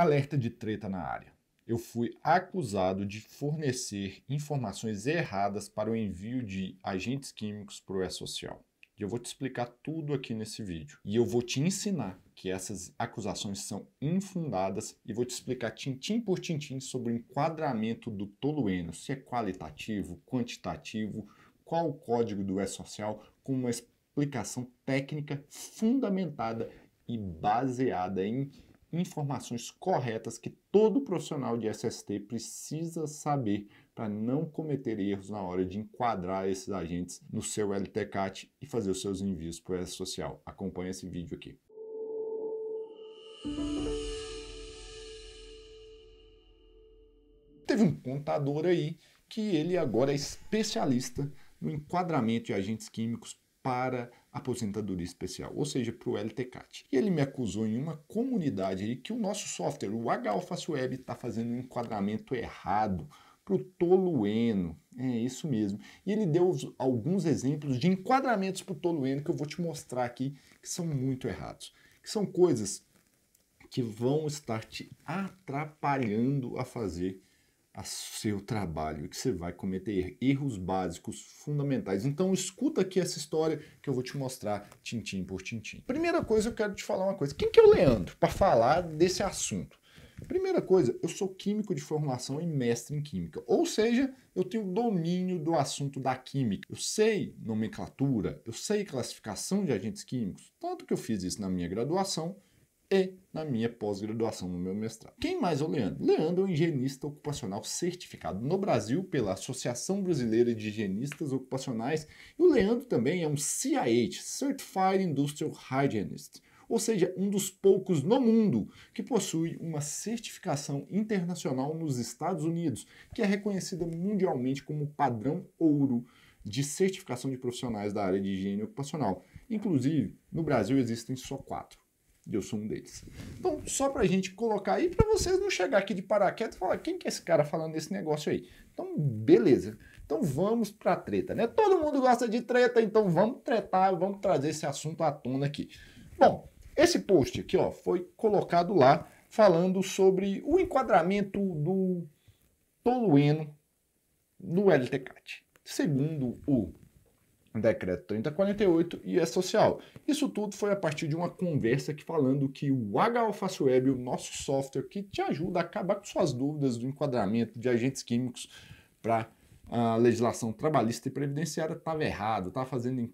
Alerta de treta na área. Eu fui acusado de fornecer informações erradas para o envio de agentes químicos para o E-Social. E eu vou te explicar tudo aqui nesse vídeo. E eu vou te ensinar que essas acusações são infundadas e vou te explicar tintim por tintim sobre o enquadramento do tolueno, se é qualitativo, quantitativo, qual o código do E-Social, com uma explicação técnica fundamentada e baseada em informações corretas que todo profissional de SST precisa saber para não cometer erros na hora de enquadrar esses agentes no seu LTCAT e fazer os seus envios para o S Social. Acompanhe esse vídeo aqui. Teve um contador aí que ele agora é especialista no enquadramento de agentes químicos para aposentadoria especial, ou seja, para o LTCAT. E ele me acusou em uma comunidade aí que o nosso software, o HAlface Web, está fazendo um enquadramento errado para o tolueno. É isso mesmo. E ele deu alguns exemplos de enquadramentos para o tolueno que eu vou te mostrar aqui, que são muito errados, que são coisas que vão estar te atrapalhando a fazer a seu trabalho, que você vai cometer er-, erros básicos fundamentais. Então escuta aqui essa história que eu vou te mostrar tintim por tintim. Primeira coisa, eu quero te falar uma coisa. Quem que é o Leandro para falar desse assunto? Primeira coisa, eu sou químico de formação e mestre em química, ou seja, eu tenho domínio do assunto da química. Eu sei nomenclatura, eu sei classificação de agentes químicos, tanto que eu fiz isso na minha graduação e na minha pós-graduação, no meu mestrado. Quem mais é o Leandro? Leandro é um higienista ocupacional certificado no Brasil pela Associação Brasileira de Higienistas Ocupacionais e o Leandro também é um CIH, Certified Industrial Hygienist, ou seja, um dos poucos no mundo que possui uma certificação internacional nos Estados Unidos, que é reconhecida mundialmente como padrão ouro de certificação de profissionais da área de higiene ocupacional. Inclusive, no Brasil existem só quatro eu sou um deles. Então, só para a gente colocar aí, para vocês não chegar aqui de paraquedas e falar quem que é esse cara falando desse negócio aí. Então, beleza. Então, vamos para treta, né? Todo mundo gosta de treta, então vamos tretar, vamos trazer esse assunto à tona aqui. Bom, esse post aqui ó, foi colocado lá falando sobre o enquadramento do tolueno no LTCAT. Segundo o Decreto 3048 e é social. Isso tudo foi a partir de uma conversa que falando que o H-Alface Web, o nosso software que te ajuda a acabar com suas dúvidas do enquadramento de agentes químicos para a legislação trabalhista e previdenciária estava errado, estava fazendo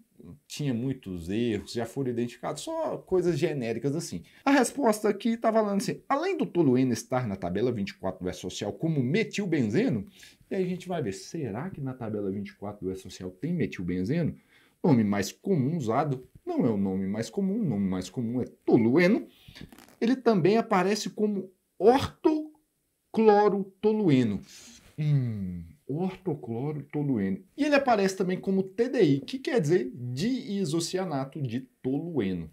tinha muitos erros, já foram identificados, só coisas genéricas assim. A resposta aqui estava tá falando assim: além do tolueno estar na tabela 24 do E é social como metilbenzeno, e aí a gente vai ver, será que na tabela 24 do E social tem metilbenzeno? Nome mais comum usado, não é o nome mais comum, o nome mais comum é tolueno. Ele também aparece como ortoclorotolueno. Hum, ortoclorotolueno. E ele aparece também como TDI, que quer dizer diisocianato de tolueno.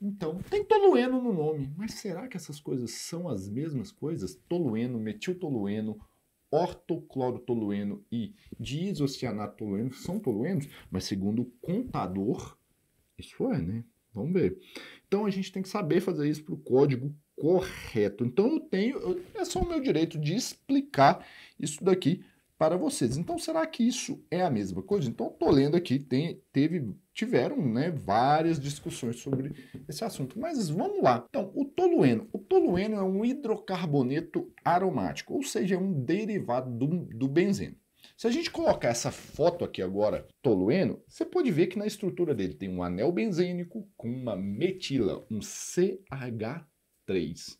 Então, tem tolueno no nome, mas será que essas coisas são as mesmas coisas? Tolueno, metiltolueno, ortoclorotolueno e diisocianato tolueno são toluenos, mas segundo o contador, isso é, né? Vamos ver. Então a gente tem que saber fazer isso para o código correto. Então eu tenho, é só o meu direito de explicar isso daqui para vocês. Então será que isso é a mesma coisa? Então estou lendo aqui, tem, teve tiveram né, várias discussões sobre esse assunto. Mas vamos lá. Então, o tolueno. O tolueno é um hidrocarboneto aromático, ou seja, é um derivado do, do benzeno. Se a gente colocar essa foto aqui agora, tolueno, você pode ver que na estrutura dele tem um anel benzênico com uma metila, um CH3.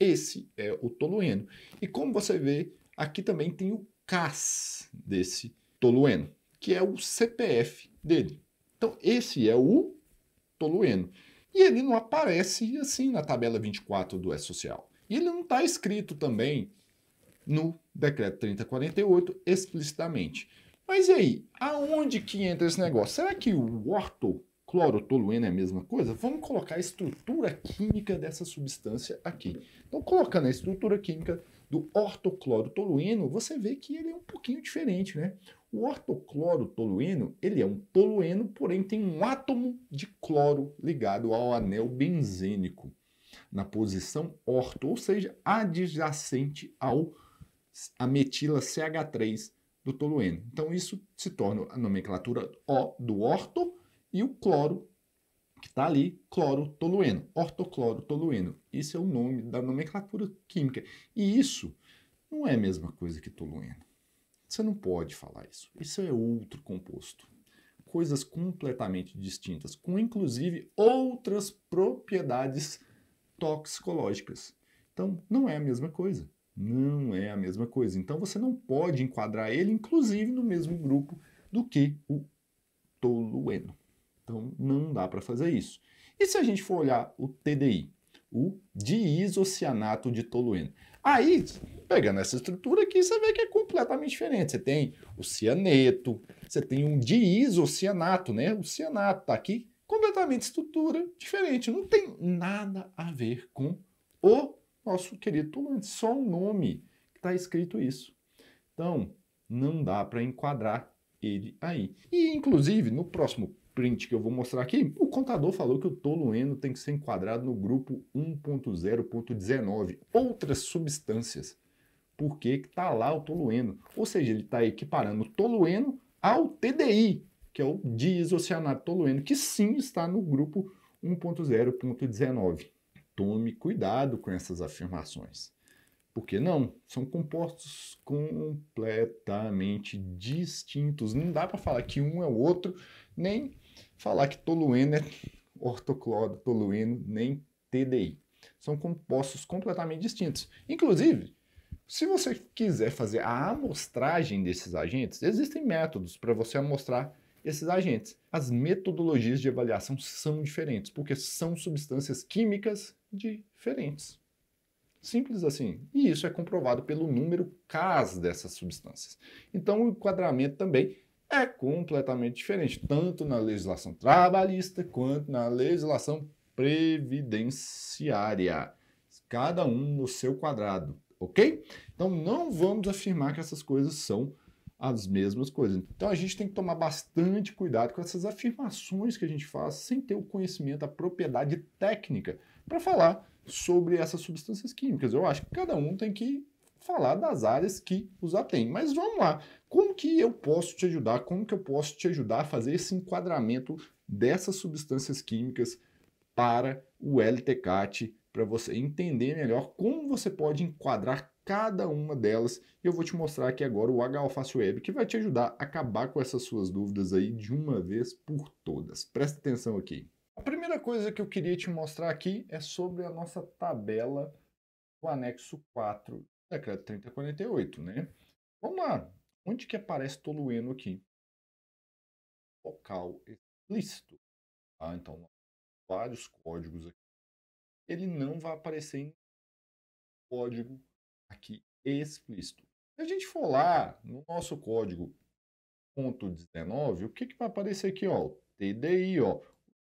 esse é o tolueno. E como você vê, aqui também tem o CAS desse tolueno, que é o CPF dele. Então, esse é o tolueno. E ele não aparece assim na tabela 24 do E-Social. E ele não está escrito também no decreto 3048 explicitamente. Mas e aí, aonde que entra esse negócio? Será que o orto clorotolueno é a mesma coisa? Vamos colocar a estrutura química dessa substância aqui. Então, colocando a estrutura química do ortoclorotolueno, você vê que ele é um pouquinho diferente, né? O ortocloro tolueno, ele é um tolueno, porém tem um átomo de cloro ligado ao anel benzênico, na posição orto, ou seja, adjacente ao a metila CH3 do tolueno. Então isso se torna a nomenclatura O do orto e o cloro que está ali, cloro tolueno, ortocloro tolueno. Isso é o nome da nomenclatura química. E isso não é a mesma coisa que tolueno. Você não pode falar isso. Isso é outro composto. Coisas completamente distintas, com inclusive outras propriedades toxicológicas. Então, não é a mesma coisa. Não é a mesma coisa. Então, você não pode enquadrar ele, inclusive, no mesmo grupo do que o tolueno. Então, não dá para fazer isso. E se a gente for olhar o TDI, o diisocianato de tolueno? Aí, pegando essa estrutura aqui, você vê que é completamente diferente. Você tem o cianeto, você tem um diisocianato, né? O cianato tá aqui, completamente estrutura diferente. Não tem nada a ver com o nosso querido tulante, só o nome que está escrito isso. Então, não dá para enquadrar ele aí. E, inclusive, no próximo print que eu vou mostrar aqui, o contador falou que o tolueno tem que ser enquadrado no grupo 1.0.19, outras substâncias. Por que está lá o tolueno? Ou seja, ele está equiparando o tolueno ao TDI, que é o diisocianato tolueno, que sim está no grupo 1.0.19. Tome cuidado com essas afirmações. Porque não, são compostos completamente distintos. Não dá para falar que um é o outro, nem Falar que tolueno é ortocloro, tolueno, nem TDI. São compostos completamente distintos. Inclusive, se você quiser fazer a amostragem desses agentes, existem métodos para você amostrar esses agentes. As metodologias de avaliação são diferentes, porque são substâncias químicas diferentes. Simples assim. E isso é comprovado pelo número CAS dessas substâncias. Então, o enquadramento também é completamente diferente, tanto na legislação trabalhista quanto na legislação previdenciária. Cada um no seu quadrado, ok? Então não vamos afirmar que essas coisas são as mesmas coisas. Então a gente tem que tomar bastante cuidado com essas afirmações que a gente faz sem ter o conhecimento, a propriedade técnica para falar sobre essas substâncias químicas. Eu acho que cada um tem que falar das áreas que os atendem. Mas vamos lá. Como que eu posso te ajudar? Como que eu posso te ajudar a fazer esse enquadramento dessas substâncias químicas para o LTCAT, para você entender melhor como você pode enquadrar cada uma delas. Eu vou te mostrar aqui agora o HAlfácio Web, que vai te ajudar a acabar com essas suas dúvidas aí de uma vez por todas. Presta atenção aqui. A primeira coisa que eu queria te mostrar aqui é sobre a nossa tabela do anexo 4 da CAD 3048, né? Vamos lá, Onde que aparece tolueno aqui? Local explícito. Ah, Então, vários códigos aqui. Ele não vai aparecer em código aqui explícito. Se a gente for lá no nosso código ponto 19, o que, que vai aparecer aqui? Ó, TDI, ó,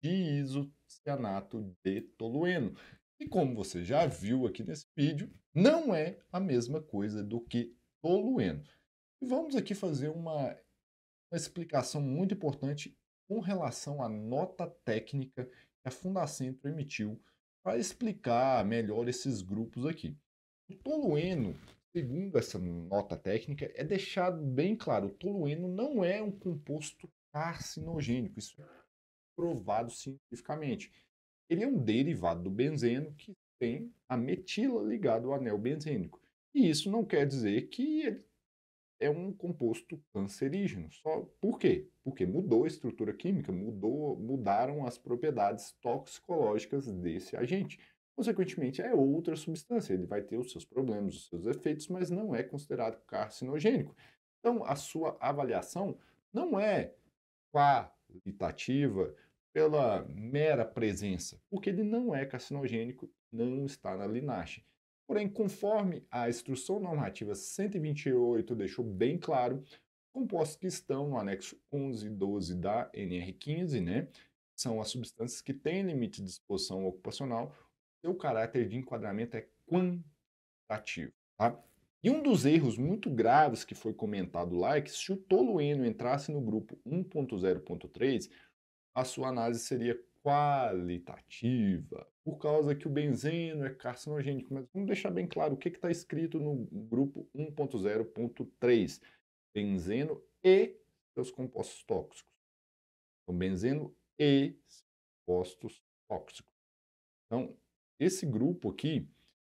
diisocianato de tolueno. E como você já viu aqui nesse vídeo, não é a mesma coisa do que tolueno. E vamos aqui fazer uma, uma explicação muito importante com relação à nota técnica que a Fundacentro emitiu para explicar melhor esses grupos aqui. O tolueno, segundo essa nota técnica, é deixado bem claro: o tolueno não é um composto carcinogênico, isso é provado cientificamente. Ele é um derivado do benzeno que tem a metila ligado ao anel benzênico. E isso não quer dizer que ele é um composto cancerígeno. Só por quê? Porque mudou a estrutura química, mudou, mudaram as propriedades toxicológicas desse agente. Consequentemente, é outra substância, ele vai ter os seus problemas, os seus efeitos, mas não é considerado carcinogênico. Então, a sua avaliação não é qualitativa pela mera presença, porque ele não é carcinogênico, não está na linagem. Porém, conforme a Instrução Normativa 128 deixou bem claro, compostos que estão no anexo 11 e 12 da NR15, né, são as substâncias que têm limite de exposição ocupacional, seu caráter de enquadramento é quantitativo. Tá? E um dos erros muito graves que foi comentado lá é que se o tolueno entrasse no grupo 1.0.3, a sua análise seria qualitativa por causa que o benzeno é carcinogênico. Mas vamos deixar bem claro o que está escrito no grupo 1.0.3. Benzeno e seus compostos tóxicos. Então, benzeno e compostos tóxicos. Então, esse grupo aqui,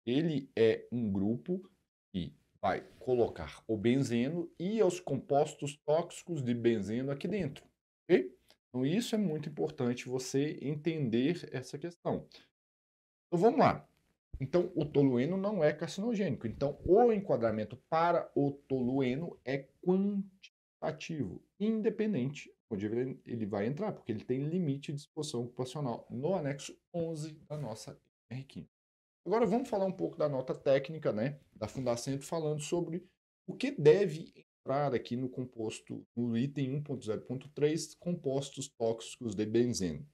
ele é um grupo que vai colocar o benzeno e os compostos tóxicos de benzeno aqui dentro. Então, isso é muito importante você entender essa questão. Então vamos lá. Então o tolueno não é carcinogênico. Então o enquadramento para o tolueno é quantitativo, independente onde ele vai entrar, porque ele tem limite de exposição ocupacional no anexo 11 da nossa R15. Agora vamos falar um pouco da nota técnica, né, da Fundacento falando sobre o que deve entrar aqui no composto no item 1.0.3, compostos tóxicos de benzeno.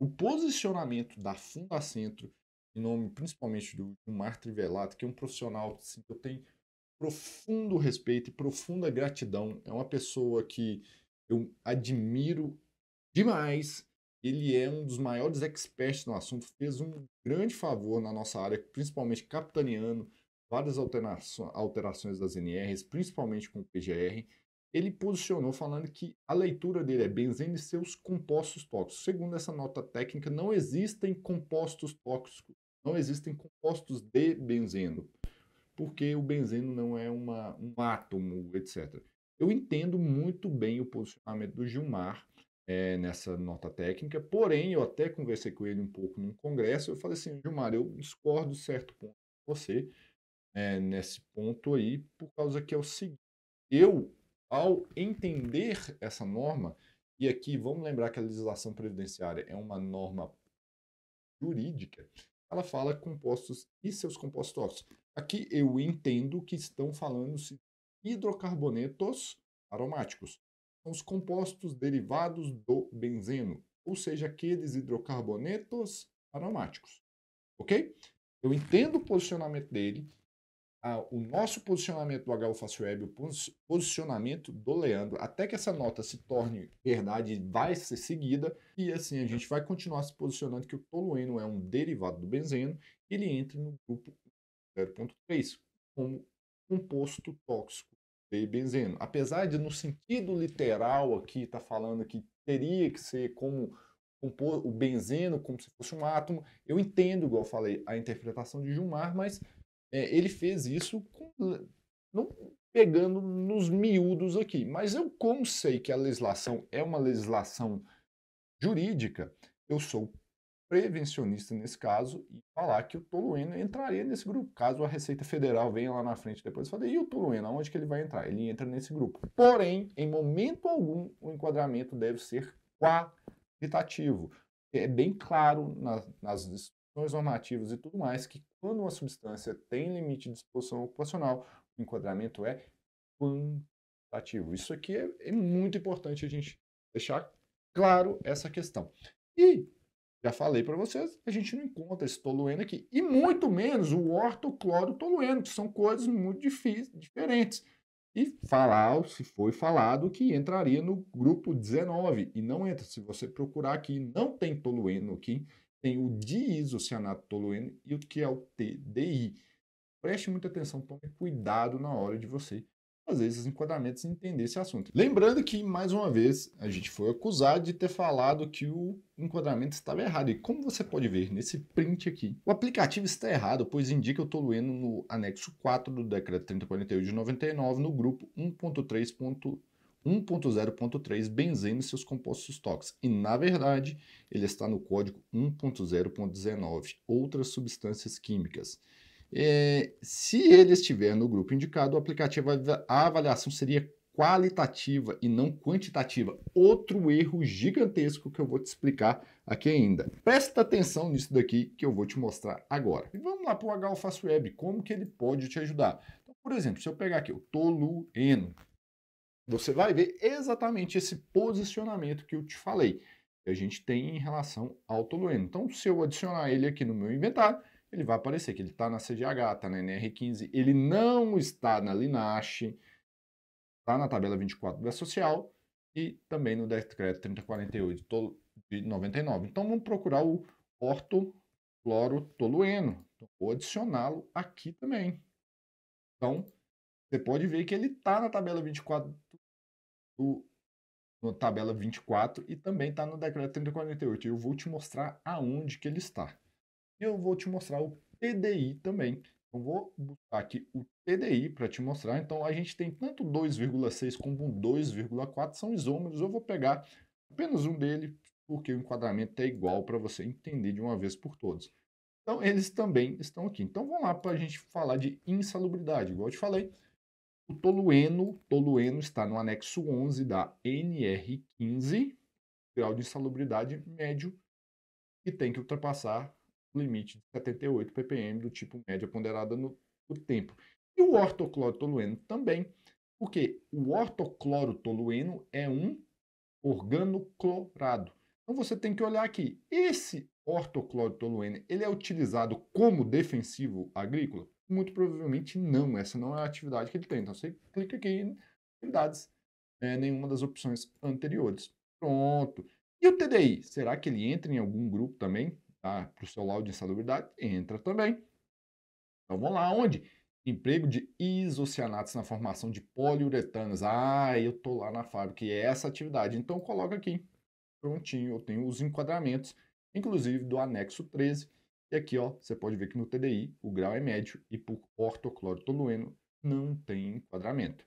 O posicionamento da Fundacentro, em nome principalmente do Gilmar Trivelato, que é um profissional assim, que eu tenho profundo respeito e profunda gratidão. É uma pessoa que eu admiro demais. Ele é um dos maiores experts no assunto, fez um grande favor na nossa área, principalmente capitaneando várias alterações das NRs, principalmente com o PGR ele posicionou falando que a leitura dele é benzeno e seus compostos tóxicos. Segundo essa nota técnica, não existem compostos tóxicos, não existem compostos de benzeno, porque o benzeno não é uma, um átomo, etc. Eu entendo muito bem o posicionamento do Gilmar é, nessa nota técnica, porém, eu até conversei com ele um pouco num congresso, eu falei assim, Gilmar, eu discordo de certo ponto com você, é, nesse ponto aí, por causa que é o seguinte, eu ao entender essa norma, e aqui vamos lembrar que a legislação previdenciária é uma norma jurídica, ela fala compostos e seus compostos tóxicos. Aqui eu entendo que estão falando-se hidrocarbonetos aromáticos. São os compostos derivados do benzeno, ou seja, aqueles hidrocarbonetos aromáticos. Ok? Eu entendo o posicionamento dele, a, o nosso posicionamento do HU Fácil Web, o posicionamento do Leandro, até que essa nota se torne verdade, vai ser seguida, e assim a gente vai continuar se posicionando que o tolueno é um derivado do benzeno, ele entra no grupo 0.3 como composto tóxico de benzeno. Apesar de no sentido literal aqui tá falando que teria que ser como compor o benzeno como se fosse um átomo, eu entendo, igual eu falei, a interpretação de Gilmar, mas é, ele fez isso com, não pegando nos miúdos aqui, mas eu como sei que a legislação é uma legislação jurídica, eu sou prevencionista nesse caso e falar que o tolueno entraria nesse grupo. Caso a Receita Federal venha lá na frente depois e fale, e o tolueno, aonde que ele vai entrar? Ele entra nesse grupo. Porém, em momento algum, o enquadramento deve ser qualitativo. É bem claro nas, nas questões normativas e tudo mais, que quando uma substância tem limite de exposição ocupacional, o enquadramento é quantitativo. Isso aqui é, é muito importante a gente deixar claro essa questão. E, já falei para vocês, a gente não encontra esse tolueno aqui. E muito menos o ortoclorotolueno, que são coisas muito difíceis, diferentes. E falar, se foi falado, que entraria no grupo 19. E não entra. Se você procurar aqui, não tem tolueno aqui tem o tolueno e o que é o TDI. Preste muita atenção, tome cuidado na hora de você fazer esses enquadramentos e entender esse assunto. Lembrando que, mais uma vez, a gente foi acusado de ter falado que o enquadramento estava errado. E como você pode ver nesse print aqui, o aplicativo está errado, pois indica o tolueno no anexo 4 do decreto 3048 de 99, no grupo 1.3. 1.0.3 benzeno e seus compostos tóxicos. E, na verdade, ele está no código 1.0.19, outras substâncias químicas. É, se ele estiver no grupo indicado, o aplicativo, a avaliação seria qualitativa e não quantitativa. Outro erro gigantesco que eu vou te explicar aqui ainda. Presta atenção nisso daqui que eu vou te mostrar agora. E vamos lá para o HALFAS Web, como que ele pode te ajudar? Então, por exemplo, se eu pegar aqui o tolueno, você vai ver exatamente esse posicionamento que eu te falei, que a gente tem em relação ao tolueno. Então, se eu adicionar ele aqui no meu inventário, ele vai aparecer que ele está na CGH, está na NR15, ele não está na Linache, está na tabela 24 da social e também no decreto 3048 de 99. Então, vamos procurar o ortoclorotolueno. Então, vou adicioná-lo aqui também. Então, você pode ver que ele está na tabela 24 do, no tabela 24 e também está no decreto 3048. Eu vou te mostrar aonde que ele está. Eu vou te mostrar o TDI também. Eu vou buscar aqui o TDI para te mostrar. Então a gente tem tanto 2,6 como 2,4 são isômeros. Eu vou pegar apenas um dele porque o enquadramento é igual para você entender de uma vez por todas. Então eles também estão aqui. Então vamos lá para a gente falar de insalubridade. Igual eu te falei, o tolueno, tolueno está no anexo 11 da NR15, grau de insalubridade médio, que tem que ultrapassar o limite de 78 ppm do tipo média ponderada no, no tempo. E o ortoclorotolueno também, porque o ortoclorotolueno é um organoclorado. Então você tem que olhar aqui, esse ortoclorotolueno, ele é utilizado como defensivo agrícola? Muito provavelmente não, essa não é a atividade que ele tem. Então você clica aqui em atividades, né? nenhuma das opções anteriores. Pronto. E o TDI? Será que ele entra em algum grupo também? Tá? Para o seu laudo de insalubridade? Entra também. Então vamos lá, onde? Emprego de isocianatos na formação de poliuretanos. Ah, eu tô lá na fábrica e é essa atividade. Então coloca aqui. Prontinho, eu tenho os enquadramentos, inclusive do anexo 13 e aqui, ó, você pode ver que no TDI o grau é médio e por ortoclorotolueno não tem enquadramento.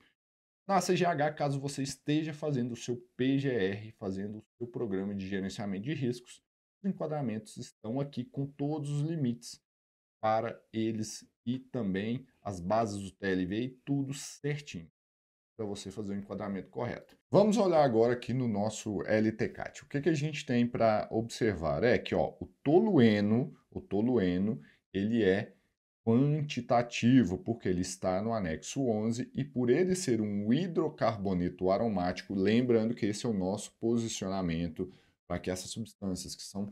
Na CGH, caso você esteja fazendo o seu PGR, fazendo o seu programa de gerenciamento de riscos, os enquadramentos estão aqui com todos os limites para eles e também as bases do TLV e tudo certinho para você fazer o enquadramento correto. Vamos olhar agora aqui no nosso LTCAT. O que, que a gente tem para observar é que ó, o tolueno, o tolueno, ele é quantitativo, porque ele está no anexo 11 e por ele ser um hidrocarboneto aromático, lembrando que esse é o nosso posicionamento para que essas substâncias que são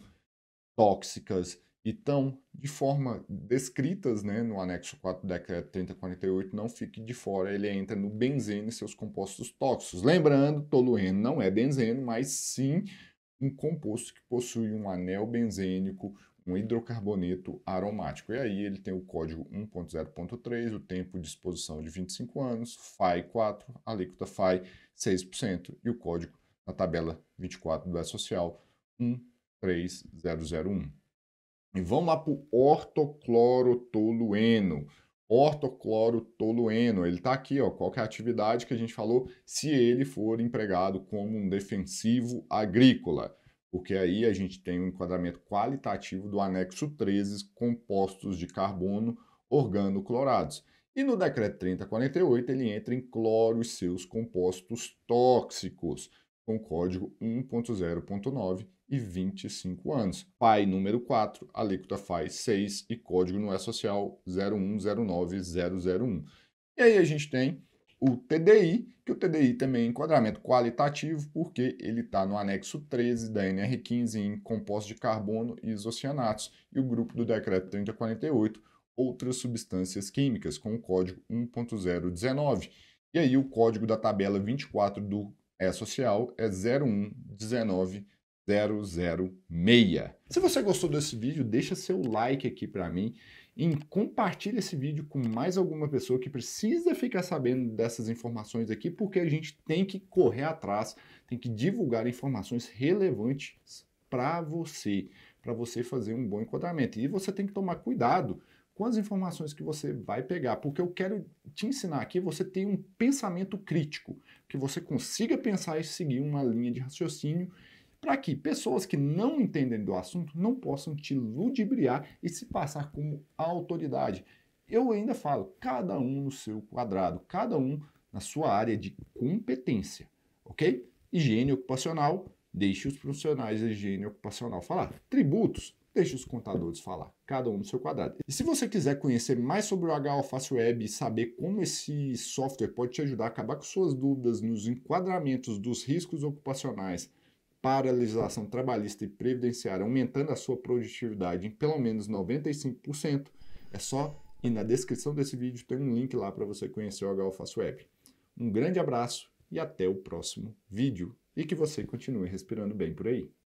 tóxicas então estão de forma descritas né, no anexo 4 do decreto 3048, não fique de fora, ele entra no benzeno e seus compostos tóxicos. Lembrando, tolueno não é benzeno, mas sim um composto que possui um anel benzênico, um hidrocarboneto aromático. E aí ele tem o código 1.0.3, o tempo de exposição de 25 anos, FAI 4, alíquota FAI 6% e o código na tabela 24 do E social 13001. E vamos lá para o ortoclorotolueno. Ortoclorotolueno, ele está aqui, ó, qual é a atividade que a gente falou se ele for empregado como um defensivo agrícola. Porque aí a gente tem um enquadramento qualitativo do anexo 13, compostos de carbono organoclorados. E no decreto 3048 ele entra em cloro e seus compostos tóxicos, com código 1.0.9 e 25 anos. PAI número 4, alíquota faz 6 e código não é social 0109001. E aí a gente tem o TDI, que o TDI também é enquadramento qualitativo, porque ele está no anexo 13 da NR15 em compostos de carbono e isocianatos, e o grupo do decreto 3048, outras substâncias químicas, com o código 1.019. E aí o código da tabela 24 do E-Social é 0119001. 006. Se você gostou desse vídeo, deixa seu like aqui para mim e compartilha esse vídeo com mais alguma pessoa que precisa ficar sabendo dessas informações aqui, porque a gente tem que correr atrás, tem que divulgar informações relevantes para você, para você fazer um bom enquadramento. E você tem que tomar cuidado com as informações que você vai pegar, porque eu quero te ensinar aqui você tem um pensamento crítico, que você consiga pensar e seguir uma linha de raciocínio para que pessoas que não entendem do assunto não possam te ludibriar e se passar como autoridade. Eu ainda falo, cada um no seu quadrado, cada um na sua área de competência, ok? Higiene ocupacional, deixe os profissionais da higiene ocupacional falar. Tributos, deixe os contadores falar, cada um no seu quadrado. E se você quiser conhecer mais sobre o HOFácil Web e saber como esse software pode te ajudar a acabar com suas dúvidas nos enquadramentos dos riscos ocupacionais paralisação trabalhista e previdenciária aumentando a sua produtividade em pelo menos 95%, é só e na descrição desse vídeo tem um link lá para você conhecer o HOFAS Web. Um grande abraço e até o próximo vídeo e que você continue respirando bem por aí.